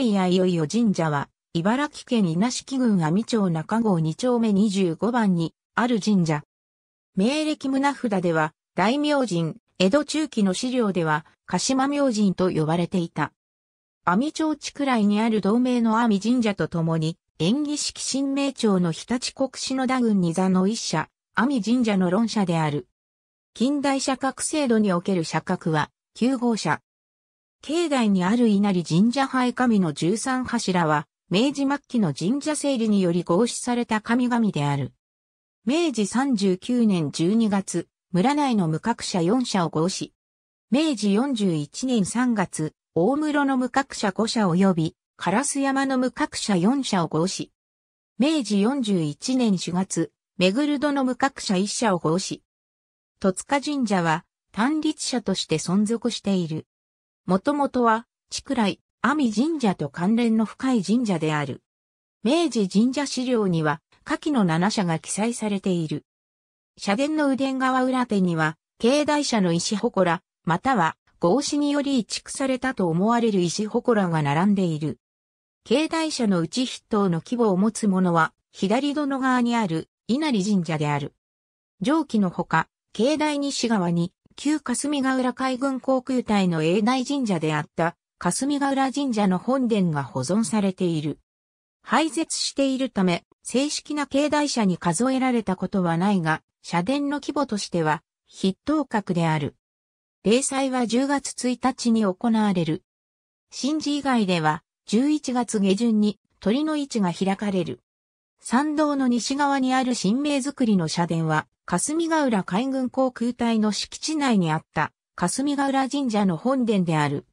県やいよいよ神社は、茨城県稲敷郡阿見町中郷2丁目25番にある神社。明暦胸札では、大明神、江戸中期の資料では、鹿島明神と呼ばれていた。阿見町地くらいにある同盟の阿見神社とともに、演技式神明町の日立国篠田郡二座の一社、阿見神社の論社である。近代社格制度における社格は、9号社、境内にある稲荷神社拝神の十三柱は、明治末期の神社整理により合祀された神々である。明治39年12月、村内の無格者4社を合祀。明治41年3月、大室の無格者5社及び、烏山の無格者4社を合祀。明治41年4月、目黒戸の無格者1社を合祀。戸塚神社は、単立者として存続している。もともとは、地く来、阿弥神社と関連の深い神社である。明治神社資料には、下記の七社が記載されている。社殿の右殿側裏手には、境内社の石祠、または、合祀により移築されたと思われる石祠が並んでいる。境内社の内筆頭の規模を持つものは、左殿側にある稲荷神社である。上記のほか、境内西側に旧霞ヶ浦海軍航空隊の永代神社であった霞ヶ浦神社の本殿が保存されている。廃絶しているため、正式な境内者に数えられたことはないが、社殿の規模としては、筆頭格である。例祭は10月1日に行われる。神事以外では、11月下旬に鳥の市が開かれる。山道の西側にある神明造りの社殿は、霞ヶ浦海軍航空隊の敷地内にあった霞ヶ浦神社の本殿である。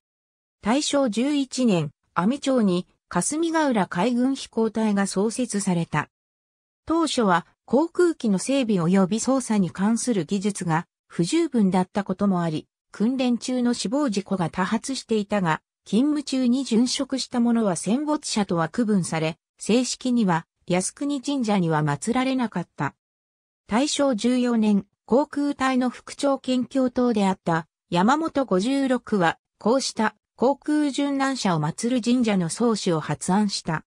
大正11年、阿美町に霞ヶ浦海軍飛行隊が創設された。当初は航空機の整備及び操作に関する技術が不十分だったこともあり、訓練中の死亡事故が多発していたが、勤務中に殉職した者は戦没者とは区分され、正式には靖国神社には祀られなかった。大正14年、航空隊の副長研究頭であった山本56は、こうした航空巡覧車を祀る神社の創始を発案した。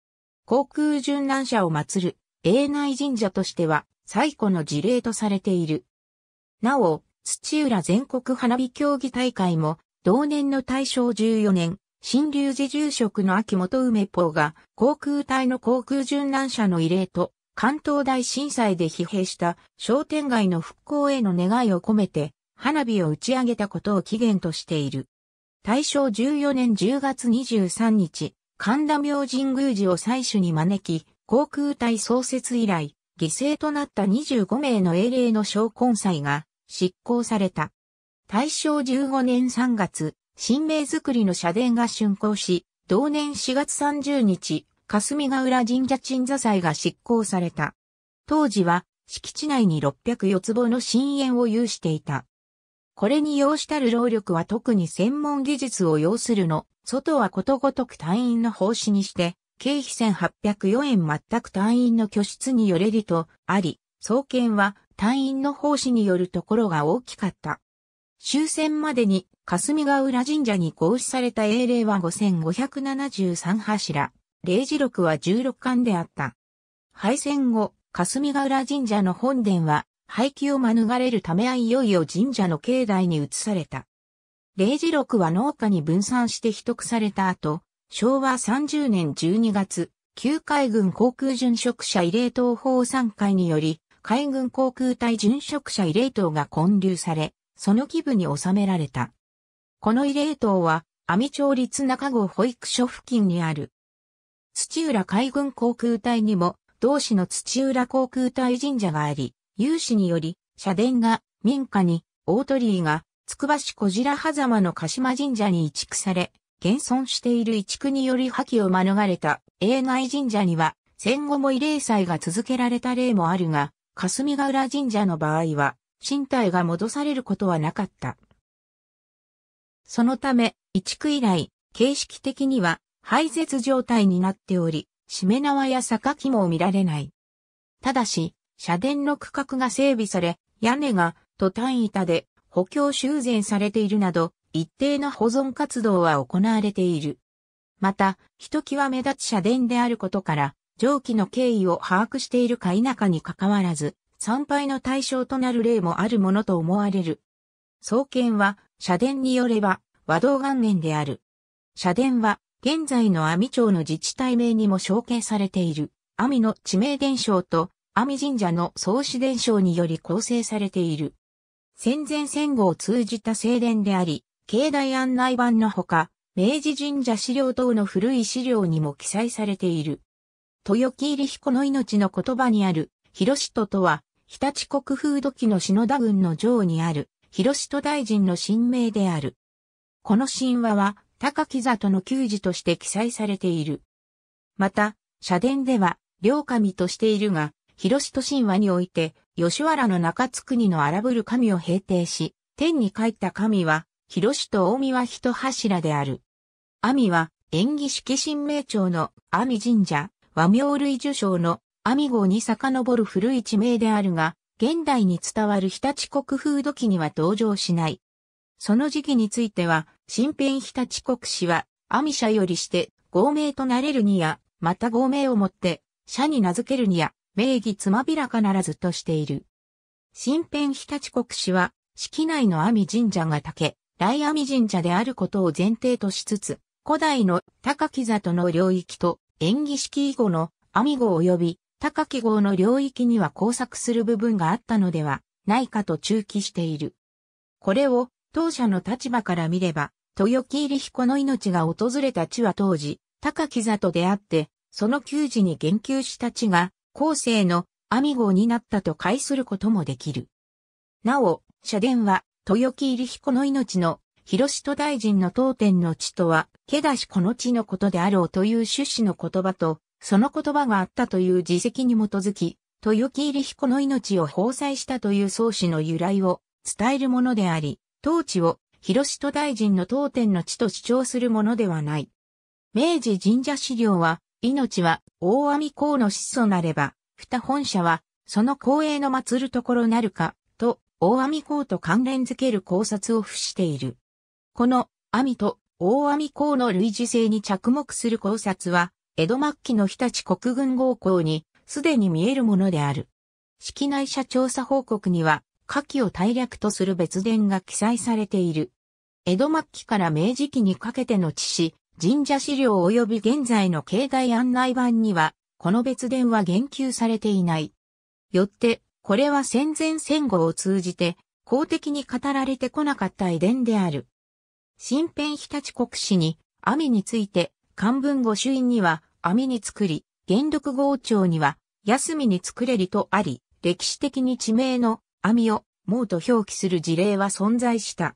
航空巡覧車を祀る永内神社としては最古の事例とされている。なお、土浦全国花火競技大会も同年の大正14年、新龍寺住職の秋元梅法が航空隊の航空殉難者の慰霊と関東大震災で疲弊した商店街の復興への願いを込めて花火を打ち上げたことを起源としている。大正14年10月23日、神田明神宮寺を採取に招き、航空隊創設以来、犠牲となった25名の英霊の小根祭が執行された。大正15年3月、新名作りの社殿が竣工し、同年4月30日、霞ヶ浦神社鎮座祭が執行された。当時は、敷地内に604坪の深淵を有していた。これに要したる労力は特に専門技術を要するの、外はことごとく隊員の奉仕にして、経費1804円全く隊員の居室によれりと、あり、創建は隊員の奉仕によるところが大きかった。終戦までに霞ヶ浦神社に合祀された英霊は5573柱、霊次録は16巻であった。敗戦後、霞ヶ浦神社の本殿は廃棄を免れるためいよいよ神社の境内に移された。霊次録は農家に分散して取得された後、昭和30年12月、旧海軍航空殉職者慰霊等法参会により、海軍航空隊殉職者慰霊等が建立され、その基部に収められた。この慰霊塔は、阿弥町立中郷保育所付近にある。土浦海軍航空隊にも、同市の土浦航空隊神社があり、有志により、社殿が民家に、大鳥居が、つくば市小白狭間の鹿島神社に移築され、現存している移築により破棄を免れた永内神社には、戦後も慰霊祭が続けられた例もあるが、霞ヶ浦神社の場合は、身体が戻されることはなかった。そのため、移築以来、形式的には廃絶状態になっており、しめ縄や榊も見られない。ただし、社殿の区画が整備され、屋根がトタン板で補強修繕されているなど、一定の保存活動は行われている。また、ひときわ目立つ社殿であることから、上記の経緯を把握しているか否かに関わらず、参拝の対象となる例もあるものと思われる。創建は社殿によれば、和道元年である。社殿は、現在の阿弥町の自治体名にも承継されている、阿弥の地名伝承と、阿弥神社の創始伝承により構成されている。戦前戦後を通じた正殿であり、境内案内版のほか、明治神社資料等の古い資料にも記載されている。豊木入彦の命の言葉にある、広人とは、日立国風土記の篠田郡の城にある、広人大臣の神明である。この神話は、高木里の給仕として記載されている。また、社殿では、両神としているが、広人神話において、吉原の中津国の荒ぶる神を平定し、天に帰った神は、広人大見は人柱である。阿弥は、縁起式神明朝の阿弥神社、和名類受賞の阿弥号に遡る古い地名であるが、現代に伝わる日立国風土記には登場しない。その時期については、新編日立国史は、アミシャよりして、合名となれるにや、また合名をもって、社に名付けるにや、名義つまびらかならずとしている。新編日立国史は、式内の阿弥神社が竹、来阿弥神社であることを前提としつつ、古代の高木里の領域と、演技式以後の阿弥語及び高木号の領域には交錯する部分があったのではないかと中期している。これを当社の立場から見れば、豊木入彦の命が訪れた地は当時、高木座と出会って、その窮時に言及した地が、後世の網号になったと解することもできる。なお、社殿は、豊木入彦の命の、広人大臣の当店の地とは、けだしこの地のことであろうという趣旨の言葉と、その言葉があったという自責に基づき、豊木入彦の命を放災したという創始の由来を伝えるものであり、当地を広人大臣の当店の地と主張するものではない。明治神社資料は、命は大網公の始祖なれば、二本社は、その公営の祀るところなるか、と、大網公と関連づける考察を付している。この、網と大網公の類似性に着目する考察は、江戸末期の日立国軍合校に、すでに見えるものである。式内社調査報告には、下記を大略とする別伝が記載されている。江戸末期から明治期にかけての地史、神社資料及び現在の境内案内版には、この別伝は言及されていない。よって、これは戦前戦後を通じて、公的に語られてこなかった遺伝である。新編日立国史に、網について、漢文御朱印には、網に作り、元禄号長には、休みに作れりとあり、歴史的に地名の網を、もうと表記する事例は存在した。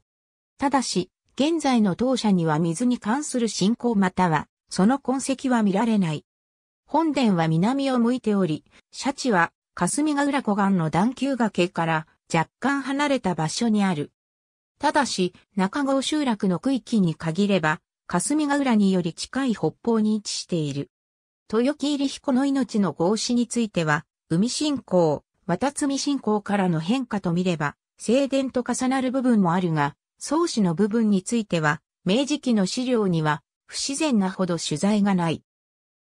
ただし、現在の当社には水に関する信仰または、その痕跡は見られない。本殿は南を向いており、シャチは霞ヶ浦湖岸の段丘崖から若干離れた場所にある。ただし、中郷集落の区域に限れば、霞ヶ浦により近い北方に位置している。豊木入彦の命の合祀については、海信仰、渡積信仰からの変化と見れば、正殿と重なる部分もあるが、宗氏の部分については、明治期の資料には、不自然なほど取材がない。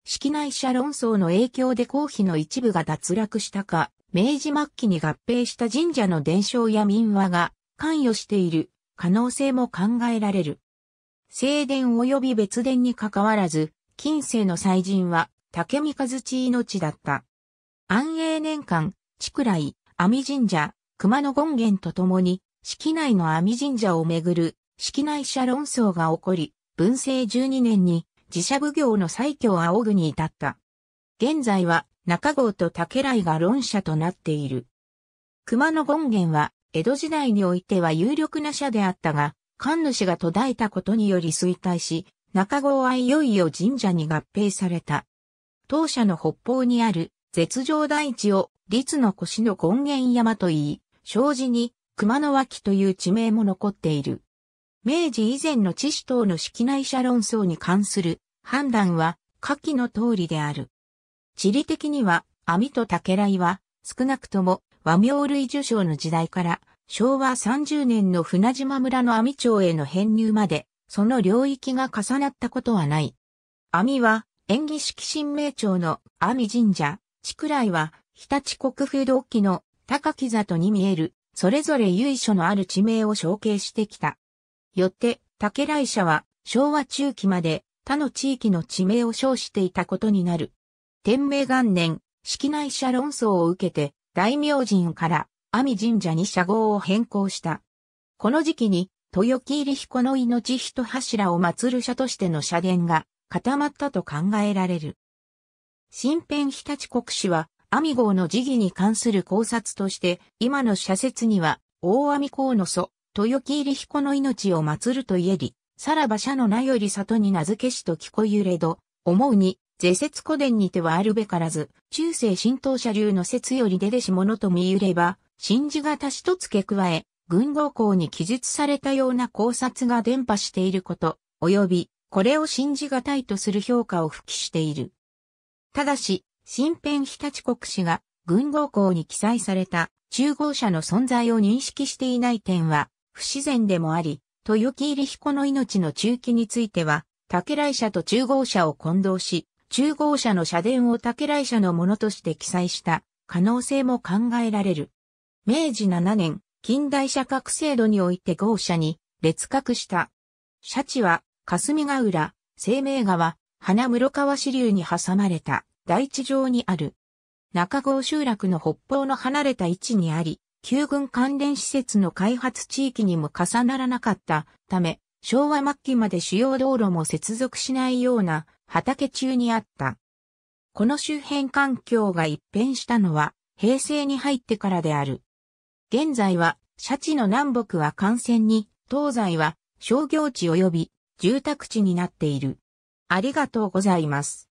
式内社論争の影響で公費の一部が脱落したか、明治末期に合併した神社の伝承や民話が関与している可能性も考えられる。正殿及び別殿に関わらず、近世の祭神は竹三和地命だった。安永年間、地来、阿弥神社、熊野権現と共に、式内の阿弥神社をめぐる、式内社論争が起こり、文政12年に自社奉行の最強仰ぐに至った。現在は中郷と竹来が論者となっている。熊野権現は江戸時代においては有力な社であったが、神主が途絶えたことにより衰退し、中郷はいよいよ神社に合併された。当社の北方にある絶上大地を律の腰の権現山と言い、障子に熊野脇という地名も残っている。明治以前の知識等の式内社論争に関する判断は下記の通りである。地理的には網と竹来は少なくとも和名類受賞の時代から昭和30年の船島村の網町への編入まで、その領域が重なったことはない。網は、演技式神明町の網神社、地区来は、日立国風道記の高木里に見える、それぞれ由緒のある地名を承継してきた。よって、竹来社は昭和中期まで他の地域の地名を称していたことになる。天明元年、式内社論争を受けて、大明神から阿弥神社に社号を変更した。この時期に、豊木入彦の命一柱を祀る社としての社殿が固まったと考えられる。新編日立国史は、阿弥号の辞儀に関する考察として、今の社説には、大阿弥公の祖、豊木入彦の命を祀るといえり、さらば社の名より里に名付けしと聞こゆれど、思うに、是説古伝にてはあるべからず、中世神道者流の説より出でしのと見ゆれば、信じがたしと付け加え、軍号校に記述されたような考察が伝播していること、及び、これを信じがたいとする評価を付記している。ただし、新編日立国史が、軍号校に記載された、中号者の存在を認識していない点は、不自然でもあり、豊木入彦の命の中期については、竹来社と中号者を混同し、中号者の社殿を竹来社のものとして記載した可能性も考えられる。明治7年、近代社格制度において豪社に列格した。社地は、霞ヶ浦、清明川、花室川支流に挟まれた大地上にある。中郷集落の北方の離れた位置にあり、旧軍関連施設の開発地域にも重ならなかったため、昭和末期まで主要道路も接続しないような畑中にあった。この周辺環境が一変したのは平成に入ってからである。現在は、シャチの南北は幹線に、東西は商業地及び住宅地になっている。ありがとうございます。